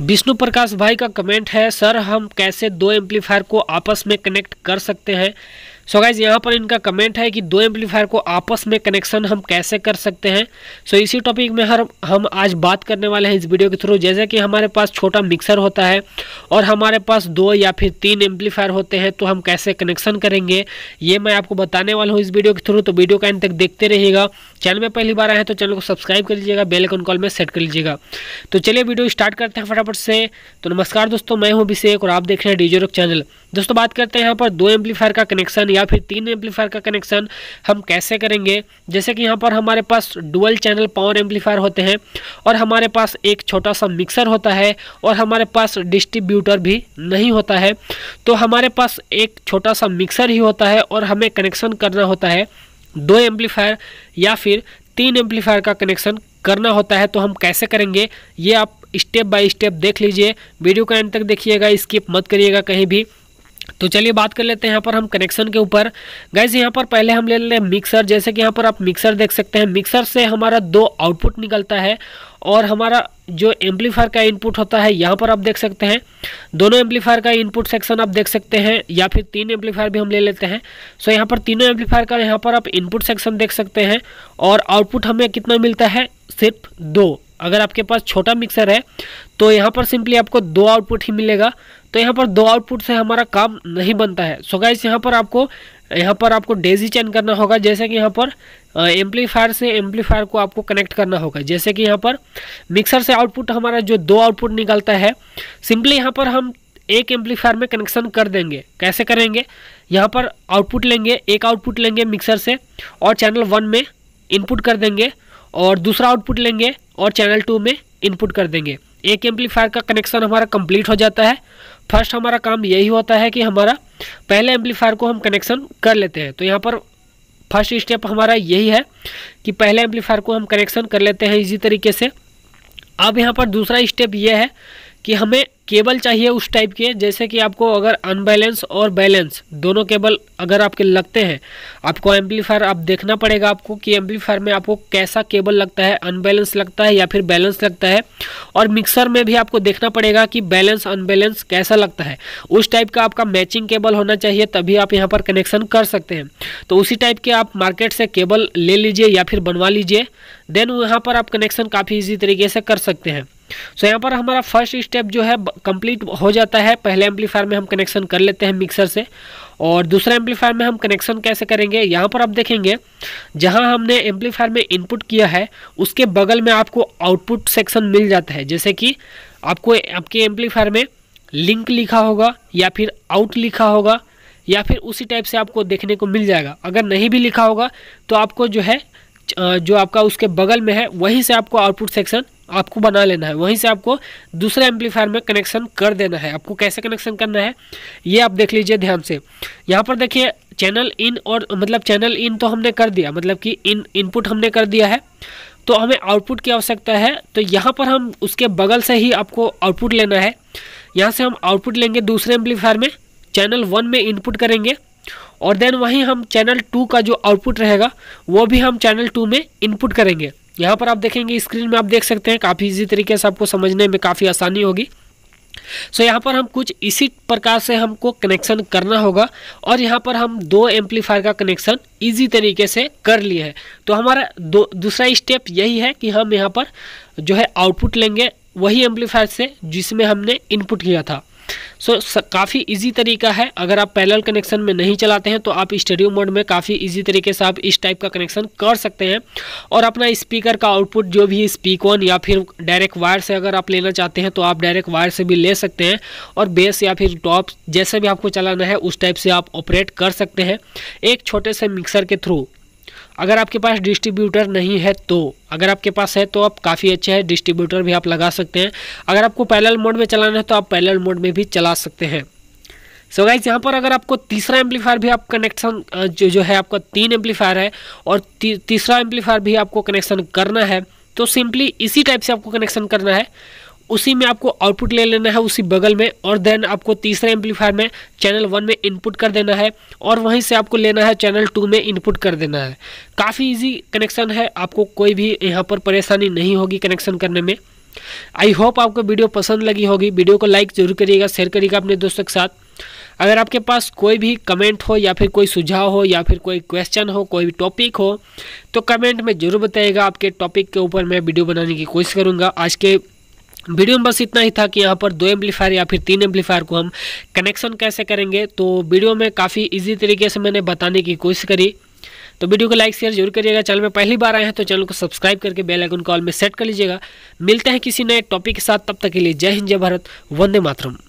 विष्णु प्रकाश भाई का कमेंट है सर हम कैसे दो एम्पलीफायर को आपस में कनेक्ट कर सकते हैं सो गाइज यहाँ पर इनका कमेंट है कि दो एम्पलीफायर को आपस में कनेक्शन हम कैसे कर सकते हैं सो so इसी टॉपिक में हर हम आज बात करने वाले हैं इस वीडियो के थ्रू जैसे कि हमारे पास छोटा मिक्सर होता है और हमारे पास दो या फिर तीन एम्पलीफायर होते हैं तो हम कैसे कनेक्शन करेंगे ये मैं आपको बताने वाला हूँ इस वीडियो के थ्रू तो वीडियो का इन तक देखते रहिएगा चैनल में पहली बार आए हैं तो चैनल को सब्सक्राइब कर लीजिएगा बेलकॉन कॉल में सेट कर लीजिएगा तो चलिए वीडियो स्टार्ट करते हैं फटाफट से तो नमस्कार दोस्तों मैं हूँ अभिषेक और आप देख रहे हैं डीजोरक चैनल दोस्तों बात करते हैं यहाँ पर दो एम्पलीफायर का कनेक्शन या फिर तीन एम्पलीफायर का कनेक्शन हम कैसे करेंगे जैसे कि यहाँ पर हमारे पास डुअल चैनल पावर एम्पलीफायर होते हैं और हमारे पास एक छोटा सा मिक्सर होता है और हमारे पास डिस्ट्रीब्यूटर भी नहीं होता है तो हमारे पास एक छोटा सा मिक्सर ही होता है और हमें कनेक्शन करना होता है दो एम्पलीफायर या फिर तीन एम्पलीफायर का कनेक्शन करना होता है तो हम कैसे करेंगे ये आप स्टेप बाय स्टेप देख लीजिए वीडियो का एंड तक देखिएगा स्किप मत करिएगा कहीं भी तो चलिए बात कर लेते हैं यहाँ पर हम कनेक्शन के ऊपर गैस यहाँ पर पहले हम ले लेते हैं मिक्सर जैसे कि यहाँ पर आप मिक्सर देख सकते हैं मिक्सर से हमारा दो आउटपुट निकलता है और हमारा जो एम्पलीफायर का इनपुट होता है यहाँ पर आप देख सकते हैं दोनों एम्पलीफायर का इनपुट सेक्शन आप देख सकते हैं या फिर तीन एम्पलीफायर भी हम ले लेते हैं सो यहाँ पर तीनों एम्पलीफायर का यहाँ पर आप इनपुट सेक्शन देख सकते हैं और आउटपुट हमें कितना मिलता है सिर्फ दो अगर आपके पास छोटा मिक्सर है तो यहाँ पर सिंपली आपको दो आउटपुट ही मिलेगा तो यहाँ पर दो आउटपुट से हमारा काम नहीं बनता है सो गाइस यहाँ पर आपको यहाँ पर आपको डेजी चेंज करना होगा जैसे कि यहाँ पर एम्पलीफायर से एम्पलीफायर को आपको कनेक्ट करना होगा जैसे कि यहाँ पर मिक्सर से आउटपुट हमारा जो दो आउटपुट निकलता है सिंपली यहाँ पर हम एक एम्पलीफायर में कनेक्शन कर देंगे कैसे करेंगे यहाँ पर आउटपुट लेंगे एक आउटपुट लेंगे मिक्सर से और चैनल वन में इनपुट कर देंगे और दूसरा आउटपुट लेंगे और चैनल टू में इनपुट कर देंगे एक एम्पलीफायर का कनेक्शन हमारा कंप्लीट हो जाता है फर्स्ट हमारा काम यही होता है कि हमारा पहले एम्पलीफायर को हम कनेक्शन कर लेते हैं तो यहाँ पर फर्स्ट स्टेप हमारा यही है कि पहले एम्पलीफायर को हम कनेक्शन कर लेते हैं इसी तरीके से अब यहाँ पर दूसरा स्टेप यह है कि हमें केबल चाहिए उस टाइप के जैसे कि आपको अगर अनबैलेंस और बैलेंस दोनों केबल अगर आपके लगते हैं आपको एम्पलीफायर आप देखना पड़ेगा आपको कि एम्पलीफायर में आपको कैसा केबल लगता है अनबैलेंस लगता है या फिर बैलेंस लगता है और मिक्सर में भी आपको देखना पड़ेगा कि बैलेंस अनबैलेंस कैसा लगता है उस टाइप का आपका मैचिंग केबल होना चाहिए तभी आप यहाँ पर कनेक्शन कर सकते हैं तो उसी टाइप के आप मार्केट से केबल ले लीजिए या फिर बनवा लीजिए देन यहाँ पर आप कनेक्शन काफ़ी ईजी तरीके से कर सकते हैं सो so, यहाँ पर हमारा फर्स्ट स्टेप जो है कंप्लीट हो जाता है पहले एम्पलीफायर में हम कनेक्शन कर लेते हैं मिक्सर से और दूसरा एम्पलीफायर में हम कनेक्शन कैसे करेंगे यहाँ पर आप देखेंगे जहाँ हमने एम्पलीफायर में इनपुट किया है उसके बगल में आपको आउटपुट सेक्शन मिल जाता है जैसे कि आपको आपके एम्पलीफायर में लिंक लिखा होगा या फिर आउट लिखा होगा या फिर उसी टाइप से आपको देखने को मिल जाएगा अगर नहीं भी लिखा होगा तो आपको जो है जो आपका उसके बगल में है वहीं से आपको आउटपुट सेक्शन आपको बना लेना है वहीं से आपको दूसरे एम्पलीफायर में कनेक्शन कर देना है आपको कैसे कनेक्शन करना है ये आप देख लीजिए ध्यान से यहाँ पर देखिए चैनल इन और मतलब चैनल इन तो हमने कर दिया मतलब कि इन इनपुट हमने कर दिया है तो हमें आउटपुट की आवश्यकता है तो यहाँ पर हम उसके बगल से ही आपको आउटपुट लेना है यहाँ से हम आउटपुट लेंगे दूसरे एम्पलीफायर में चैनल वन में इनपुट करेंगे और देन वहीं हम चैनल टू का जो आउटपुट रहेगा वो भी हम चैनल टू में इनपुट करेंगे यहाँ पर आप देखेंगे स्क्रीन में आप देख सकते हैं काफ़ी इजी तरीके से आपको समझने में काफ़ी आसानी होगी सो so, यहाँ पर हम कुछ इसी प्रकार से हमको कनेक्शन करना होगा और यहाँ पर हम दो एम्पलीफायर का कनेक्शन इजी तरीके से कर लिए हैं तो हमारा दो दूसरा स्टेप यही है कि हम यहाँ पर जो है आउटपुट लेंगे वही एम्पलीफायर से जिसमें हमने इनपुट किया था सो काफ़ी इजी तरीका है अगर आप पैरेलल कनेक्शन में नहीं चलाते हैं तो आप स्टूडियो मोड में काफ़ी इजी तरीके से आप इस टाइप का कनेक्शन कर सकते हैं और अपना स्पीकर का आउटपुट जो भी स्पीक ऑन या फिर डायरेक्ट वायर से अगर आप लेना चाहते हैं तो आप डायरेक्ट वायर से भी ले सकते हैं और बेस या फिर टॉप जैसे भी आपको चलाना है उस टाइप से आप ऑपरेट कर सकते हैं एक छोटे से मिक्सर के थ्रू अगर आपके पास डिस्ट्रीब्यूटर नहीं है तो अगर आपके पास है तो आप काफ़ी अच्छे हैं डिस्ट्रीब्यूटर भी आप लगा सकते हैं अगर आपको पैरल मोड में चलाना है तो आप पैरल मोड में भी चला सकते हैं सो गाइज यहाँ पर अगर आपको तीसरा एम्पलीफायर भी आप कनेक्शन जो जो है आपका तीन एम्पलीफायर है और ती, तीसरा एम्पलीफायर भी आपको कनेक्शन करना है तो सिंपली इसी टाइप से आपको कनेक्शन करना है उसी में आपको आउटपुट ले लेना है उसी बगल में और देन आपको तीसरे एम्पलीफायर में चैनल वन में इनपुट कर देना है और वहीं से आपको लेना है चैनल टू में इनपुट कर देना है काफ़ी इजी कनेक्शन है आपको कोई भी यहाँ पर परेशानी नहीं होगी कनेक्शन करने में आई होप आपको वीडियो पसंद लगी होगी वीडियो को लाइक जरूर करिएगा शेयर करिएगा अपने दोस्तों के साथ अगर आपके पास कोई भी कमेंट हो या फिर कोई सुझाव हो या फिर कोई क्वेश्चन हो कोई भी टॉपिक हो तो कमेंट में ज़रूर बताइएगा आपके टॉपिक के ऊपर मैं वीडियो बनाने की कोशिश करूँगा आज के वीडियो में बस इतना ही था कि यहाँ पर दो एम्पलीफायर या फिर तीन एम्पलीफायर को हम कनेक्शन कैसे करेंगे तो वीडियो में काफ़ी इजी तरीके से मैंने बताने की कोशिश करी तो वीडियो को लाइक शेयर जरूर करिएगा चैनल में पहली बार आए हैं तो चैनल को सब्सक्राइब करके बेल आइकन कॉल में सेट कर लीजिएगा मिलते हैं किसी नए टॉपिक के साथ तब तक के लिए जय हिंद जय भारत वंदे मातरम